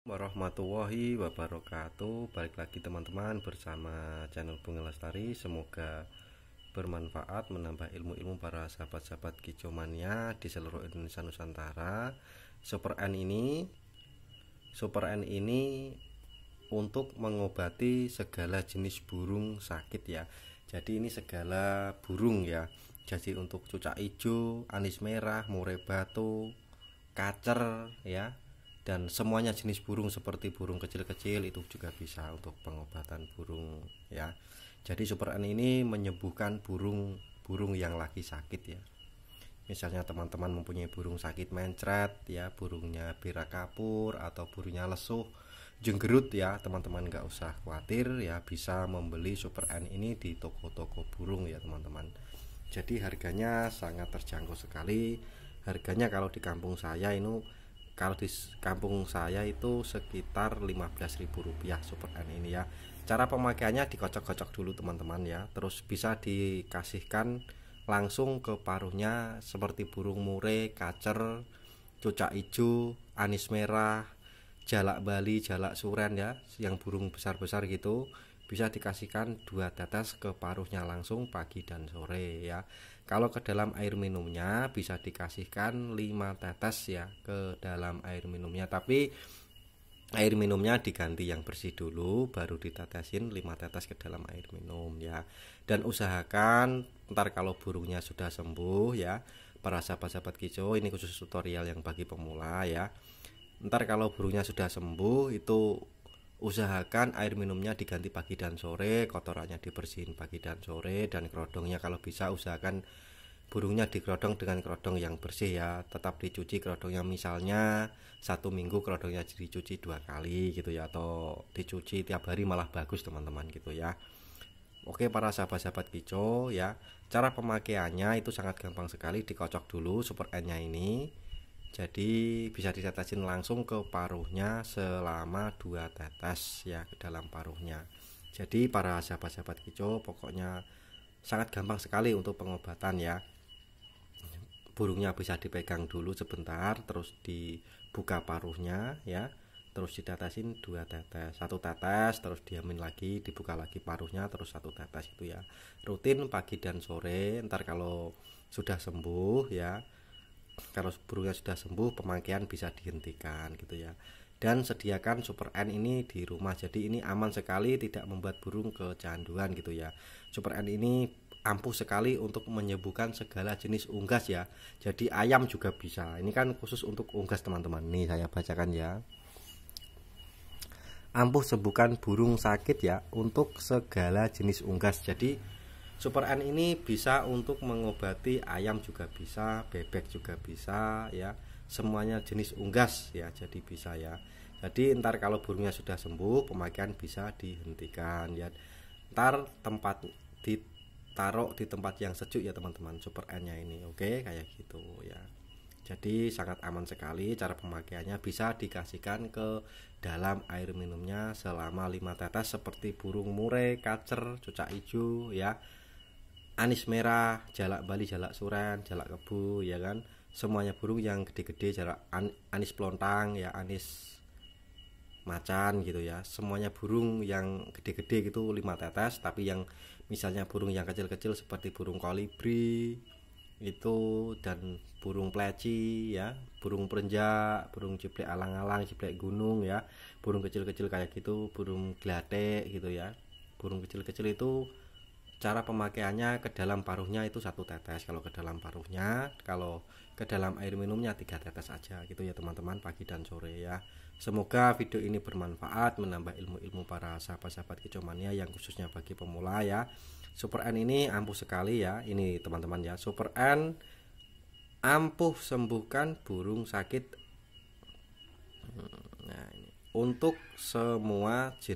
warahmatullahi wabarakatuh balik lagi teman-teman bersama channel Bunga Lestari semoga bermanfaat menambah ilmu-ilmu para sahabat-sahabat kicomania di seluruh Indonesia Nusantara Super N ini Super N ini untuk mengobati segala jenis burung sakit ya jadi ini segala burung ya jadi untuk cucak hijau, anis merah, murai batu, kacer ya dan semuanya jenis burung seperti burung kecil-kecil itu juga bisa untuk pengobatan burung ya. Jadi super N ini menyembuhkan burung burung yang lagi sakit ya. Misalnya teman-teman mempunyai burung sakit mencret ya, burungnya bira kapur atau burungnya lesuh, jenggerut ya, teman-teman nggak -teman usah khawatir ya bisa membeli super N ini di toko-toko burung ya teman-teman. Jadi harganya sangat terjangkau sekali. Harganya kalau di kampung saya ini kalau di kampung saya itu sekitar 15.000 rupiah super N ini ya cara pemakaiannya dikocok-kocok dulu teman-teman ya terus bisa dikasihkan langsung ke paruhnya seperti burung mure, kacer, cucak hijau, anis merah, jalak bali, jalak suren ya yang burung besar-besar gitu bisa dikasihkan dua tetes ke paruhnya langsung pagi dan sore ya. Kalau ke dalam air minumnya bisa dikasihkan lima tetes ya ke dalam air minumnya tapi air minumnya diganti yang bersih dulu baru ditetesin lima tetes ke dalam air minum ya dan usahakan ntar kalau burungnya sudah sembuh ya para sahabat-sahabat kicau ini khusus tutorial yang bagi pemula ya ntar kalau burungnya sudah sembuh itu usahakan air minumnya diganti pagi dan sore, kotorannya dibersihin pagi dan sore, dan kerodongnya kalau bisa usahakan burungnya dikerodong dengan kerodong yang bersih ya tetap dicuci kerodongnya misalnya satu minggu kerodongnya dicuci dua kali gitu ya atau dicuci tiap hari malah bagus teman-teman gitu ya Oke para sahabat-sahabat kicau ya cara pemakaiannya itu sangat gampang sekali dikocok dulu super N ini jadi bisa ditetesin langsung ke paruhnya selama dua tetes ya ke dalam paruhnya jadi para sahabat-sahabat kicau pokoknya sangat gampang sekali untuk pengobatan ya burungnya bisa dipegang dulu sebentar terus dibuka paruhnya ya terus ditetesin dua tetes satu tetes terus diamin lagi dibuka lagi paruhnya terus satu tetes itu ya rutin pagi dan sore ntar kalau sudah sembuh ya kalau burungnya sudah sembuh pemakaian bisa dihentikan gitu ya dan sediakan super N ini di rumah jadi ini aman sekali tidak membuat burung kecanduan gitu ya super N ini ampuh sekali untuk menyembuhkan segala jenis unggas ya jadi ayam juga bisa ini kan khusus untuk unggas teman-teman nih saya bacakan ya ampuh sembuhkan burung sakit ya untuk segala jenis unggas jadi Super N ini bisa untuk mengobati ayam juga bisa, bebek juga bisa ya. Semuanya jenis unggas ya, jadi bisa ya. Jadi ntar kalau burungnya sudah sembuh, pemakaian bisa dihentikan ya. Ntar tempat ditaruh di tempat yang sejuk ya teman-teman Super N-nya ini. Oke, kayak gitu ya jadi sangat aman sekali cara pemakaiannya bisa dikasihkan ke dalam air minumnya selama 5 tetes seperti burung murai, kacer, cucak hijau ya anis merah, jalak Bali, jalak suren, jalak kebu, ya kan? Semuanya burung yang gede-gede, jalak an anis pelontang, ya anis macan gitu ya. Semuanya burung yang gede-gede gitu lima tetes, tapi yang misalnya burung yang kecil-kecil seperti burung kolibri itu dan burung pleci ya, burung perenjak, burung ciplek alang-alang, ciplek gunung ya, burung kecil-kecil kayak gitu, burung glate, gitu ya. Burung kecil-kecil itu cara pemakaiannya ke dalam paruhnya itu satu tetes kalau ke dalam paruhnya kalau ke dalam air minumnya tiga tetes aja gitu ya teman-teman pagi dan sore ya semoga video ini bermanfaat menambah ilmu-ilmu para sahabat-sahabat kecomania yang khususnya bagi pemula ya super N ini ampuh sekali ya ini teman-teman ya super N ampuh sembuhkan burung sakit hmm, nah, untuk semua jenis